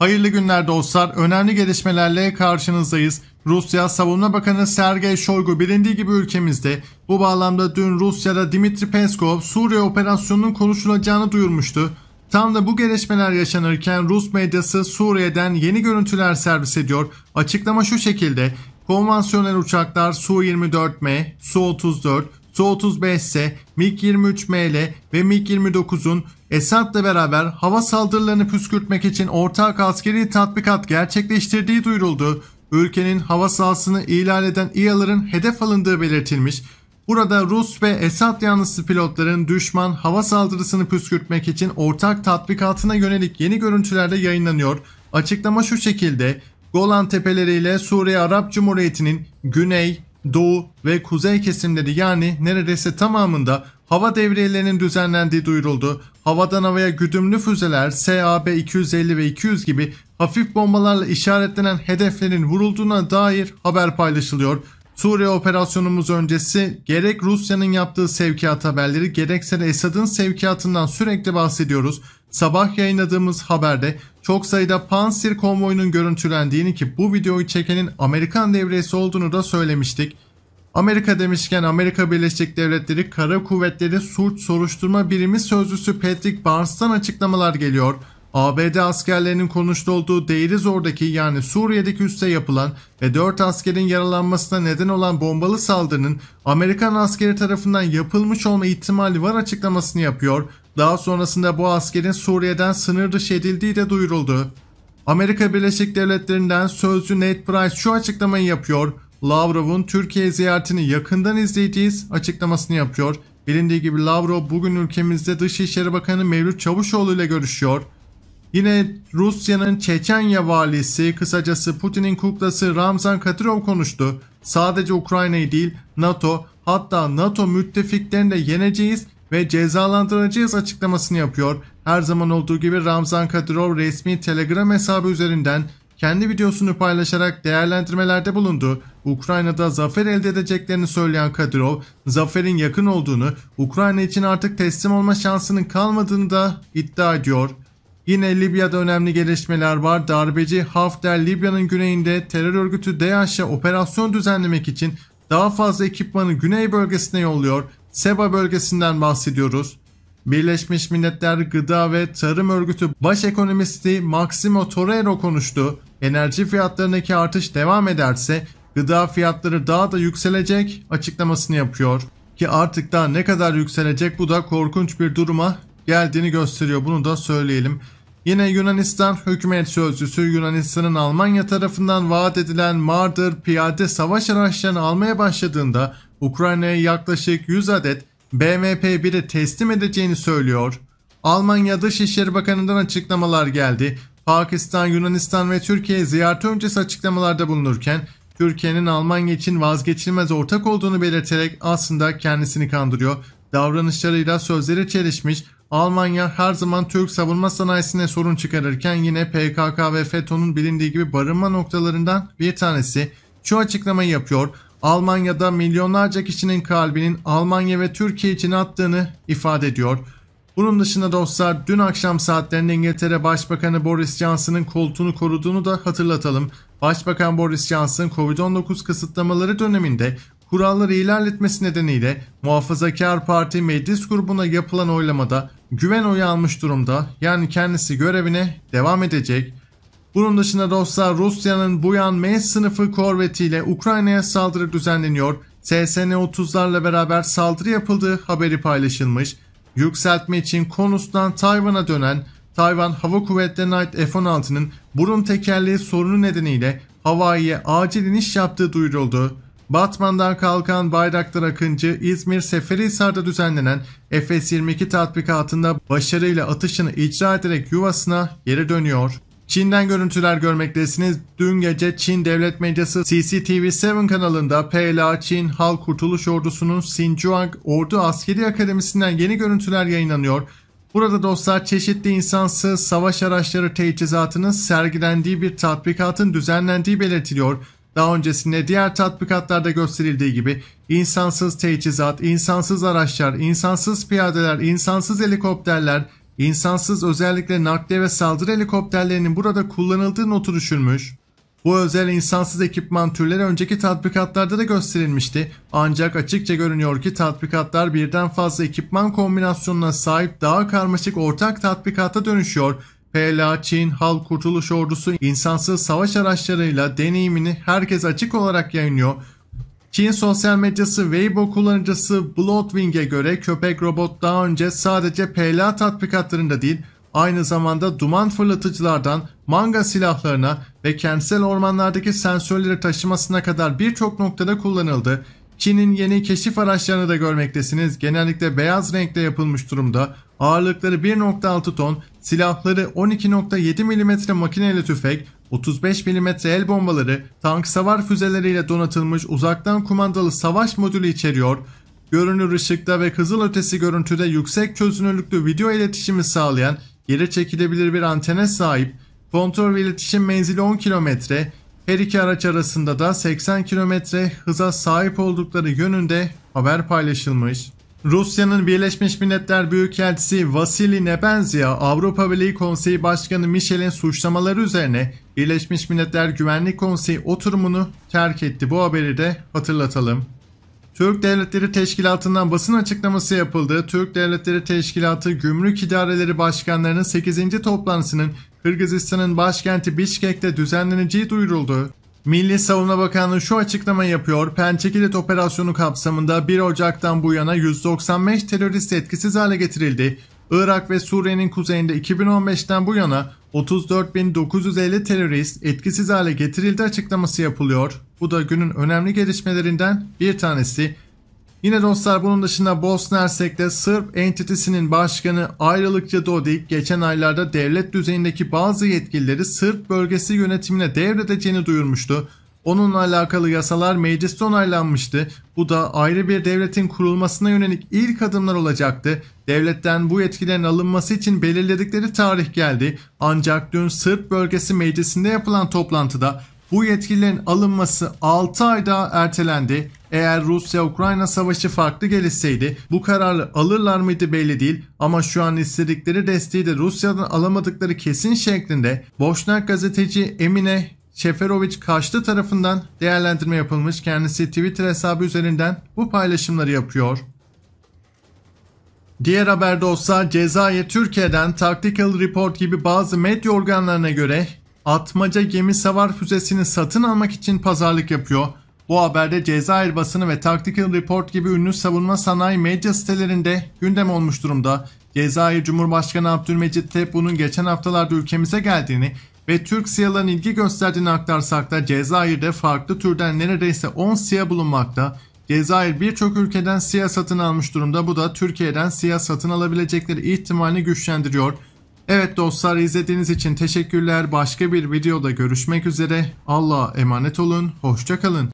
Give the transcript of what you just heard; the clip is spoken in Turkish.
Hayırlı günler dostlar. Önemli gelişmelerle karşınızdayız. Rusya Savunma Bakanı Sergey Shoigu bilindiği gibi ülkemizde bu bağlamda dün Rusya'da Dimitri Peskov Suriye operasyonunun konuşulacağını duyurmuştu. Tam da bu gelişmeler yaşanırken Rus medyası Suriye'den yeni görüntüler servis ediyor. Açıklama şu şekilde. Konvansiyonel uçaklar Su-24M, Su-34, Su-35S, MiG-23ML ve MiG-29'un Esad'la beraber hava saldırılarını püskürtmek için ortak askeri tatbikat gerçekleştirdiği duyuruldu. Ülkenin hava sahasını ihlal eden İHA'ların hedef alındığı belirtilmiş. Burada Rus ve Esad yanlısı pilotların düşman hava saldırısını püskürtmek için ortak tatbikatına yönelik yeni görüntülerde yayınlanıyor. Açıklama şu şekilde. Golan tepeleriyle Suriye Arap Cumhuriyeti'nin güney, doğu ve kuzey kesimleri yani neredeyse tamamında hava devriyelerinin düzenlendiği duyuruldu. Havadan havaya güdümlü füzeler SAB-250 ve 200 gibi hafif bombalarla işaretlenen hedeflerin vurulduğuna dair haber paylaşılıyor. Suriye operasyonumuz öncesi gerek Rusya'nın yaptığı sevkiyat haberleri gerekse de Esad'ın sevkiyatından sürekli bahsediyoruz. Sabah yayınladığımız haberde çok sayıda Pansir konvoyunun görüntülendiğini ki bu videoyu çekenin Amerikan devresi olduğunu da söylemiştik. Amerika demişken Amerika Birleşik Devletleri Kara Kuvvetleri Suç Soruşturma Birimi Sözcüsü Patrick Barnes'tan açıklamalar geliyor. ABD askerlerinin konuştu olduğu Deirizor'daki yani Suriye'deki üste yapılan ve 4 askerin yaralanmasına neden olan bombalı saldırının Amerikan askeri tarafından yapılmış olma ihtimali var açıklamasını yapıyor. Daha sonrasında bu askerin Suriye'den sınır dışı edildiği de duyuruldu. Amerika Birleşik Devletleri'nden sözcü Ned Price şu açıklamayı yapıyor. Lavrov'un Türkiye ziyaretini yakından izleyeceğiz açıklamasını yapıyor. Bilindiği gibi Lavrov bugün ülkemizde Dışişleri Bakanı Mevlüt Çavuşoğlu ile görüşüyor. Yine Rusya'nın Çeçenya valisi, kısacası Putin'in kuklası Ramzan Kadyrov konuştu. Sadece Ukrayna'yı değil NATO, hatta NATO müttefiklerini de yeneceğiz ve cezalandıracağız açıklamasını yapıyor. Her zaman olduğu gibi Ramzan Kadyrov resmi Telegram hesabı üzerinden kendi videosunu paylaşarak değerlendirmelerde bulundu. Ukrayna'da zafer elde edeceklerini söyleyen Kadyrov, zaferin yakın olduğunu, Ukrayna için artık teslim olma şansının kalmadığını da iddia ediyor. Yine Libya'da önemli gelişmeler var. Darbeci Hafter Libya'nın güneyinde terör örgütü DAEŞ'e operasyon düzenlemek için daha fazla ekipmanı güney bölgesine yolluyor. Seba bölgesinden bahsediyoruz. Birleşmiş Milletler Gıda ve Tarım Örgütü Baş Ekonomisti Maximo Torero konuştu. Enerji fiyatlarındaki artış devam ederse gıda fiyatları daha da yükselecek açıklamasını yapıyor. Ki artık daha ne kadar yükselecek bu da korkunç bir duruma geldiğini gösteriyor bunu da söyleyelim. Yine Yunanistan hükümet sözcüsü Yunanistan'ın Almanya tarafından vaat edilen Marder piyade savaş araçlarını almaya başladığında Ukrayna'ya yaklaşık 100 adet BMP-1'i teslim edeceğini söylüyor. Almanya Dışişleri Bakanı'ndan açıklamalar geldi. Pakistan, Yunanistan ve Türkiye ziyaret öncesi açıklamalarda bulunurken Türkiye'nin Almanya için vazgeçilmez ortak olduğunu belirterek aslında kendisini kandırıyor. Davranışlarıyla sözleri çelişmiş. Almanya her zaman Türk savunma sanayisine sorun çıkarırken yine PKK ve FETÖ'nün bilindiği gibi barınma noktalarından bir tanesi şu açıklamayı yapıyor. Almanya'da milyonlarca kişinin kalbinin Almanya ve Türkiye için attığını ifade ediyor. Bunun dışında dostlar dün akşam saatlerinde İngiltere Başbakanı Boris Johnson'ın koltuğunu koruduğunu da hatırlatalım. Başbakan Boris Johnson Covid-19 kısıtlamaları döneminde kuralları ilerletmesi nedeniyle Muhafazakar Parti meclis grubuna yapılan oylamada güven oyu almış durumda. Yani kendisi görevine devam edecek. Bunun dışında dostlar Rusya'nın Buyan M sınıfı korvetiyle Ukrayna'ya saldırı düzenleniyor. SSN-30'larla beraber saldırı yapıldığı haberi paylaşılmış. Yükseltme için Konus'tan Tayvan'a dönen Tayvan Hava Kuvvetleri Knight F-16'nın burun tekerleği sorunu nedeniyle Hawaii'ye acil iniş yaptığı duyuruldu. Batman'dan kalkan Bayraktar Akıncı İzmir Seferihisar'da düzenlenen fs 22 tatbikatında başarıyla atışını icra ederek yuvasına geri dönüyor. Çin'den görüntüler görmektesiniz. Dün gece Çin devlet medyası CCTV7 kanalında PLA Çin Halk Kurtuluş Ordusu'nun Xinjiang Ordu Askeri Akademisi'nden yeni görüntüler yayınlanıyor. Burada dostlar çeşitli insansız savaş araçları teçhizatının sergilendiği bir tatbikatın düzenlendiği belirtiliyor. Daha öncesinde diğer tatbikatlarda gösterildiği gibi insansız teçhizat, insansız araçlar, insansız piyadeler, insansız helikopterler, İnsansız özellikle nakliye ve saldırı helikopterlerinin burada kullanıldığı notu düşülmüş. Bu özel insansız ekipman türleri önceki tatbikatlarda da gösterilmişti ancak açıkça görünüyor ki tatbikatlar birden fazla ekipman kombinasyonuna sahip daha karmaşık ortak tatbikata dönüşüyor. PLA, Çin, Halk Kurtuluş Ordusu insansız savaş araçlarıyla deneyimini herkes açık olarak yayınlıyor. Çin sosyal medyası Weibo kullanıcısı Bloodwing'e göre köpek robot daha önce sadece PLA tatbikatlarında değil, aynı zamanda duman fırlatıcılardan manga silahlarına ve kentsel ormanlardaki sensörleri taşımasına kadar birçok noktada kullanıldı. Çin'in yeni keşif araçlarını da görmektesiniz. Genellikle beyaz renkte yapılmış durumda. Ağırlıkları 1.6 ton, silahları 12.7 mm makineli tüfek, 35 mm el bombaları tank savar füzeleriyle donatılmış uzaktan kumandalı savaş modülü içeriyor, görünür ışıkta ve kızıl ötesi görüntüde yüksek çözünürlüklü video iletişimi sağlayan geri çekilebilir bir antene sahip, kontrol ve iletişim menzili 10 km, her iki araç arasında da 80 km hıza sahip oldukları yönünde haber paylaşılmış. Rusya'nın Birleşmiş Milletler Büyükelçisi Vasily Nebenzia, Avrupa Birliği Konseyi Başkanı Michel'in suçlamaları üzerine Birleşmiş Milletler Güvenlik Konseyi oturumunu terk etti. Bu haberi de hatırlatalım. Türk Devletleri Teşkilatı'ndan basın açıklaması yapıldı. Türk Devletleri Teşkilatı Gümrük İdareleri Başkanlarının 8. toplantısının Kırgızistan'ın başkenti Bişkek'te düzenleneceği duyuruldu. Milli Savunma Bakanlığı şu açıklamayı yapıyor. Pençe operasyonu kapsamında 1 Ocak'tan bu yana 195 terörist etkisiz hale getirildi. Irak ve Suriye'nin kuzeyinde 2015'ten bu yana 34.950 terörist etkisiz hale getirildi açıklaması yapılıyor. Bu da günün önemli gelişmelerinden bir tanesi. Yine dostlar bunun dışında Bosna Hersek'te Sırp entitesinin başkanı ayrılıkçı Dodik geçen aylarda devlet düzeyindeki bazı yetkilileri Sırp bölgesi yönetimine devredeceğini duyurmuştu. Onunla alakalı yasalar mecliste onaylanmıştı. Bu da ayrı bir devletin kurulmasına yönelik ilk adımlar olacaktı. Devletten bu yetkilerin alınması için belirledikleri tarih geldi. Ancak dün Sırp bölgesi meclisinde yapılan toplantıda bu yetkilerin alınması 6 ay daha ertelendi. Eğer Rusya-Ukrayna savaşı farklı gelişseydi bu kararı alırlar mıydı belli değil ama şu an istedikleri desteği de Rusya'dan alamadıkları kesin şeklinde Boşnak gazeteci Emine Şeferoviç karşı tarafından değerlendirme yapılmış. Kendisi Twitter hesabı üzerinden bu paylaşımları yapıyor. Diğer haberde olsa Cezayir Türkiye'den Tactical Report gibi bazı medya organlarına göre atmaca gemi savar füzesini satın almak için pazarlık yapıyor. Bu haberde Cezayir basını ve Tactical Report gibi ünlü savunma sanayi medya sitelerinde gündem olmuş durumda. Cezayir Cumhurbaşkanı Abdülmecit Tebbo'nun geçen haftalarda ülkemize geldiğini ve Türk siyaların ilgi gösterdiğini aktarsak da Cezayir'de farklı türden neredeyse 10 siyah bulunmakta. Cezayir birçok ülkeden siyah satın almış durumda. Bu da Türkiye'den siyah satın alabilecekleri ihtimalini güçlendiriyor. Evet dostlar izlediğiniz için teşekkürler. Başka bir videoda görüşmek üzere. Allah'a emanet olun. Hoşçakalın.